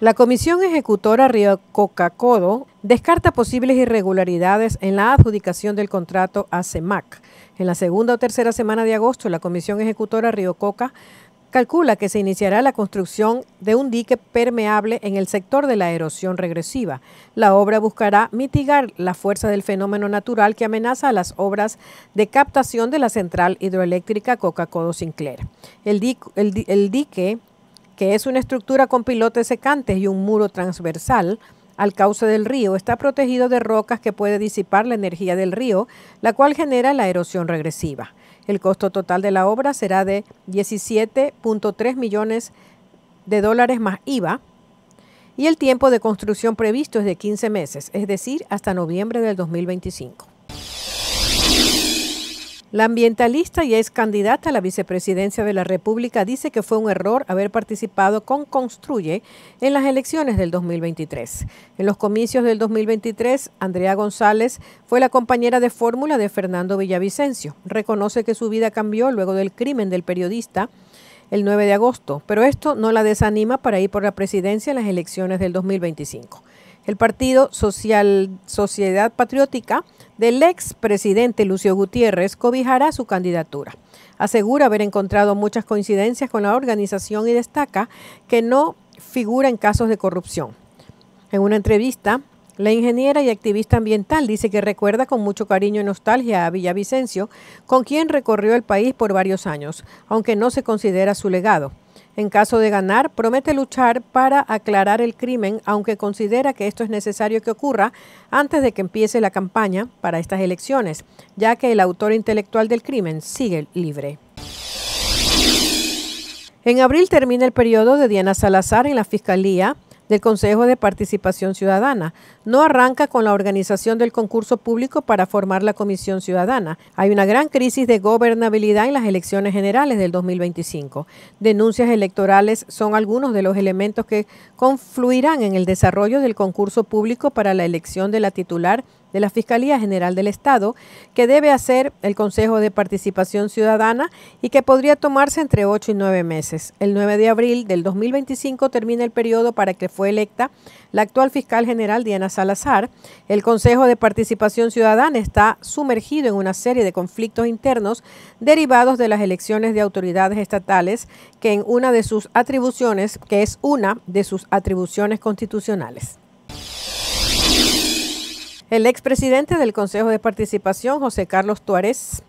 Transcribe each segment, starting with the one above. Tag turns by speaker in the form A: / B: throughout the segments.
A: La Comisión Ejecutora Río Coca-Codo descarta posibles irregularidades en la adjudicación del contrato a CEMAC. En la segunda o tercera semana de agosto, la Comisión Ejecutora Río Coca calcula que se iniciará la construcción de un dique permeable en el sector de la erosión regresiva. La obra buscará mitigar la fuerza del fenómeno natural que amenaza a las obras de captación de la central hidroeléctrica Coca-Codo Sinclair. el dique que es una estructura con pilotes secantes y un muro transversal al cauce del río, está protegido de rocas que puede disipar la energía del río, la cual genera la erosión regresiva. El costo total de la obra será de 17.3 millones de dólares más IVA y el tiempo de construcción previsto es de 15 meses, es decir, hasta noviembre del 2025. La ambientalista y ex candidata a la vicepresidencia de la República dice que fue un error haber participado con Construye en las elecciones del 2023. En los comicios del 2023, Andrea González fue la compañera de fórmula de Fernando Villavicencio. Reconoce que su vida cambió luego del crimen del periodista el 9 de agosto, pero esto no la desanima para ir por la presidencia en las elecciones del 2025 el Partido Social, Sociedad Patriótica del expresidente Lucio Gutiérrez cobijará su candidatura. Asegura haber encontrado muchas coincidencias con la organización y destaca que no figura en casos de corrupción. En una entrevista, la ingeniera y activista ambiental dice que recuerda con mucho cariño y nostalgia a Villavicencio, con quien recorrió el país por varios años, aunque no se considera su legado. En caso de ganar, promete luchar para aclarar el crimen, aunque considera que esto es necesario que ocurra antes de que empiece la campaña para estas elecciones, ya que el autor intelectual del crimen sigue libre. En abril termina el periodo de Diana Salazar en la Fiscalía del Consejo de Participación Ciudadana. No arranca con la organización del concurso público para formar la Comisión Ciudadana. Hay una gran crisis de gobernabilidad en las elecciones generales del 2025. Denuncias electorales son algunos de los elementos que confluirán en el desarrollo del concurso público para la elección de la titular de la Fiscalía General del Estado que debe hacer el Consejo de Participación Ciudadana y que podría tomarse entre 8 y 9 meses. El 9 de abril del 2025 termina el periodo para que fue electa la actual fiscal general Diana Salazar. El Consejo de Participación Ciudadana está sumergido en una serie de conflictos internos derivados de las elecciones de autoridades estatales que en una de sus atribuciones, que es una de sus atribuciones constitucionales. El expresidente del Consejo de Participación, José Carlos Tuárez,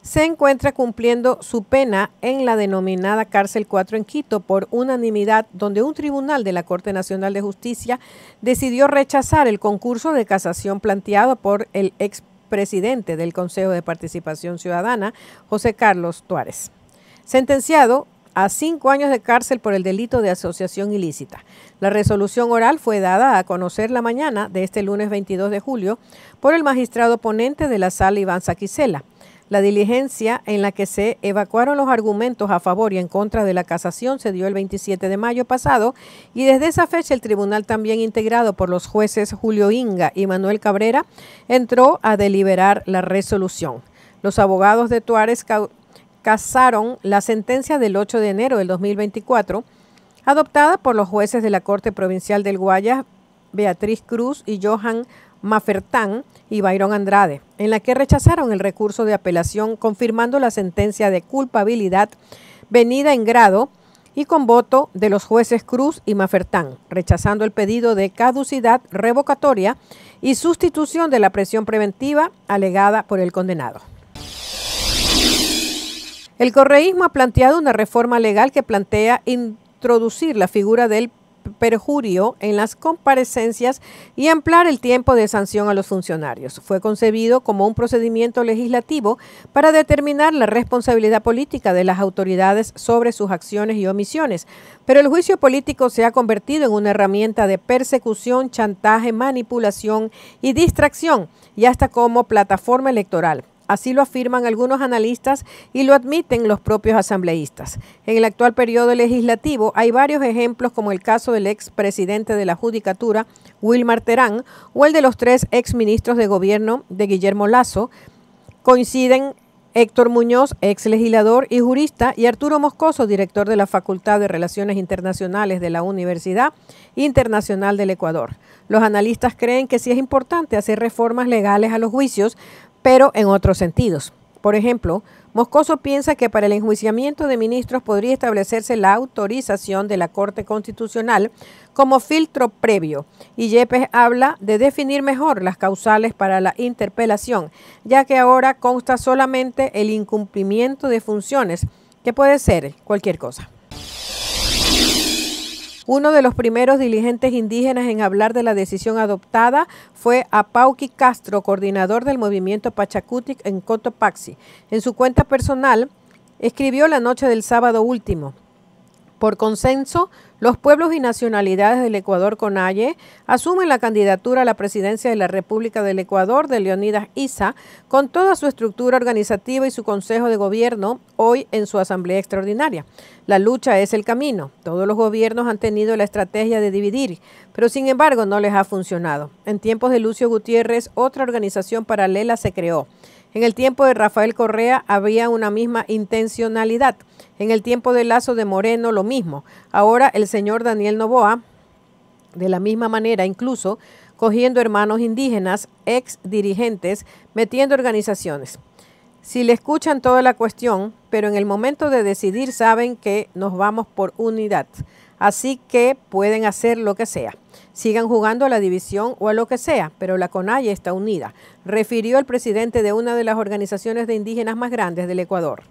A: se encuentra cumpliendo su pena en la denominada Cárcel 4 en Quito por unanimidad, donde un tribunal de la Corte Nacional de Justicia decidió rechazar el concurso de casación planteado por el expresidente del Consejo de Participación Ciudadana, José Carlos Tuárez. Sentenciado cinco años de cárcel por el delito de asociación ilícita. La resolución oral fue dada a conocer la mañana de este lunes 22 de julio por el magistrado ponente de la sala Iván Saquicela. La diligencia en la que se evacuaron los argumentos a favor y en contra de la casación se dio el 27 de mayo pasado y desde esa fecha el tribunal también integrado por los jueces Julio Inga y Manuel Cabrera entró a deliberar la resolución. Los abogados de Tuárez casaron la sentencia del 8 de enero del 2024, adoptada por los jueces de la Corte Provincial del Guayas, Beatriz Cruz y Johan Mafertán y Byron Andrade, en la que rechazaron el recurso de apelación confirmando la sentencia de culpabilidad venida en grado y con voto de los jueces Cruz y Mafertán, rechazando el pedido de caducidad revocatoria y sustitución de la presión preventiva alegada por el condenado. El correísmo ha planteado una reforma legal que plantea introducir la figura del perjurio en las comparecencias y ampliar el tiempo de sanción a los funcionarios. Fue concebido como un procedimiento legislativo para determinar la responsabilidad política de las autoridades sobre sus acciones y omisiones, pero el juicio político se ha convertido en una herramienta de persecución, chantaje, manipulación y distracción, y hasta como plataforma electoral. Así lo afirman algunos analistas y lo admiten los propios asambleístas. En el actual periodo legislativo hay varios ejemplos como el caso del ex presidente de la Judicatura, Wilmar Terán, o el de los tres ministros de gobierno de Guillermo Lazo. Coinciden Héctor Muñoz, ex legislador y jurista, y Arturo Moscoso, director de la Facultad de Relaciones Internacionales de la Universidad Internacional del Ecuador. Los analistas creen que sí es importante hacer reformas legales a los juicios pero en otros sentidos. Por ejemplo, Moscoso piensa que para el enjuiciamiento de ministros podría establecerse la autorización de la Corte Constitucional como filtro previo. Y Yepes habla de definir mejor las causales para la interpelación, ya que ahora consta solamente el incumplimiento de funciones, que puede ser cualquier cosa. Uno de los primeros dirigentes indígenas en hablar de la decisión adoptada fue Apauqui Castro, coordinador del movimiento Pachacutic en Cotopaxi. En su cuenta personal, escribió la noche del sábado último. Por consenso, los pueblos y nacionalidades del Ecuador Conaye asumen la candidatura a la presidencia de la República del Ecuador de Leonidas Isa, con toda su estructura organizativa y su consejo de gobierno, hoy en su asamblea extraordinaria. La lucha es el camino. Todos los gobiernos han tenido la estrategia de dividir, pero sin embargo no les ha funcionado. En tiempos de Lucio Gutiérrez, otra organización paralela se creó. En el tiempo de Rafael Correa había una misma intencionalidad. En el tiempo de Lazo de Moreno lo mismo. Ahora el señor Daniel Novoa, de la misma manera incluso, cogiendo hermanos indígenas, ex dirigentes, metiendo organizaciones. Si le escuchan toda la cuestión, pero en el momento de decidir saben que nos vamos por unidad. Así que pueden hacer lo que sea. Sigan jugando a la división o a lo que sea, pero la CONAIE está unida, refirió el presidente de una de las organizaciones de indígenas más grandes del Ecuador.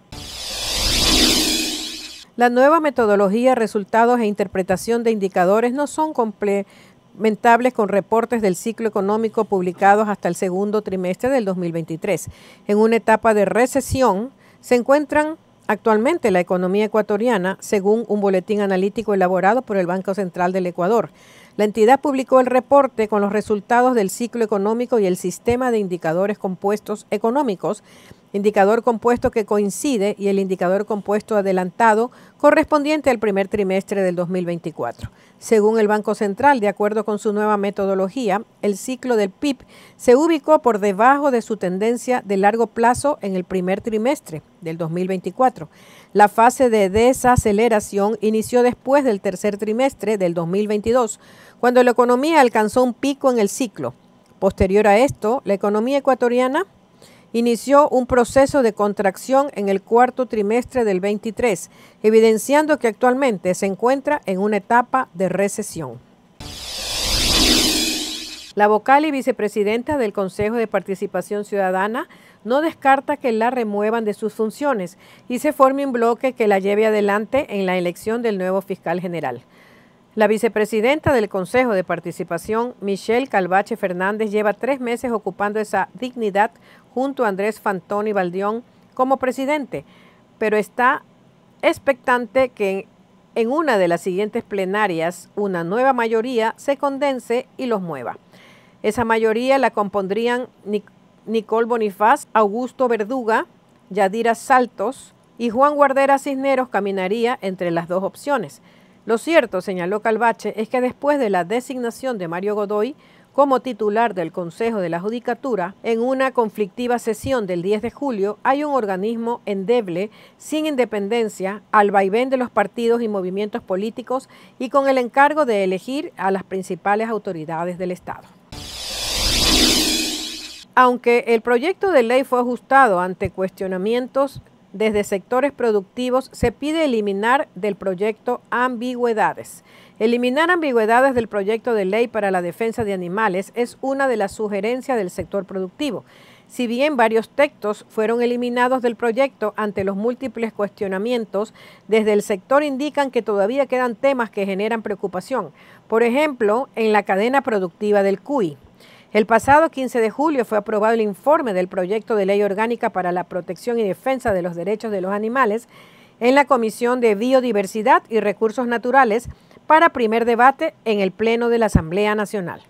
A: La nueva metodología, resultados e interpretación de indicadores no son complementables con reportes del ciclo económico publicados hasta el segundo trimestre del 2023. En una etapa de recesión, se encuentran Actualmente la economía ecuatoriana, según un boletín analítico elaborado por el Banco Central del Ecuador, la entidad publicó el reporte con los resultados del ciclo económico y el sistema de indicadores compuestos económicos indicador compuesto que coincide y el indicador compuesto adelantado correspondiente al primer trimestre del 2024. Según el Banco Central, de acuerdo con su nueva metodología, el ciclo del PIB se ubicó por debajo de su tendencia de largo plazo en el primer trimestre del 2024. La fase de desaceleración inició después del tercer trimestre del 2022, cuando la economía alcanzó un pico en el ciclo. Posterior a esto, la economía ecuatoriana inició un proceso de contracción en el cuarto trimestre del 23, evidenciando que actualmente se encuentra en una etapa de recesión. La vocal y vicepresidenta del Consejo de Participación Ciudadana no descarta que la remuevan de sus funciones y se forme un bloque que la lleve adelante en la elección del nuevo fiscal general. La vicepresidenta del Consejo de Participación, Michelle Calvache Fernández, lleva tres meses ocupando esa dignidad junto a Andrés Fantoni Valdión como presidente, pero está expectante que en una de las siguientes plenarias una nueva mayoría se condense y los mueva. Esa mayoría la compondrían Nicole Bonifaz, Augusto Verduga, Yadira Saltos y Juan Guardera Cisneros caminaría entre las dos opciones. Lo cierto, señaló Calvache, es que después de la designación de Mario Godoy como titular del Consejo de la Judicatura, en una conflictiva sesión del 10 de julio, hay un organismo endeble, sin independencia, al vaivén de los partidos y movimientos políticos y con el encargo de elegir a las principales autoridades del Estado. Aunque el proyecto de ley fue ajustado ante cuestionamientos desde sectores productivos, se pide eliminar del proyecto ambigüedades. Eliminar ambigüedades del proyecto de ley para la defensa de animales es una de las sugerencias del sector productivo. Si bien varios textos fueron eliminados del proyecto ante los múltiples cuestionamientos, desde el sector indican que todavía quedan temas que generan preocupación, por ejemplo, en la cadena productiva del CUI. El pasado 15 de julio fue aprobado el informe del proyecto de ley orgánica para la protección y defensa de los derechos de los animales en la Comisión de Biodiversidad y Recursos Naturales para primer debate en el Pleno de la Asamblea Nacional.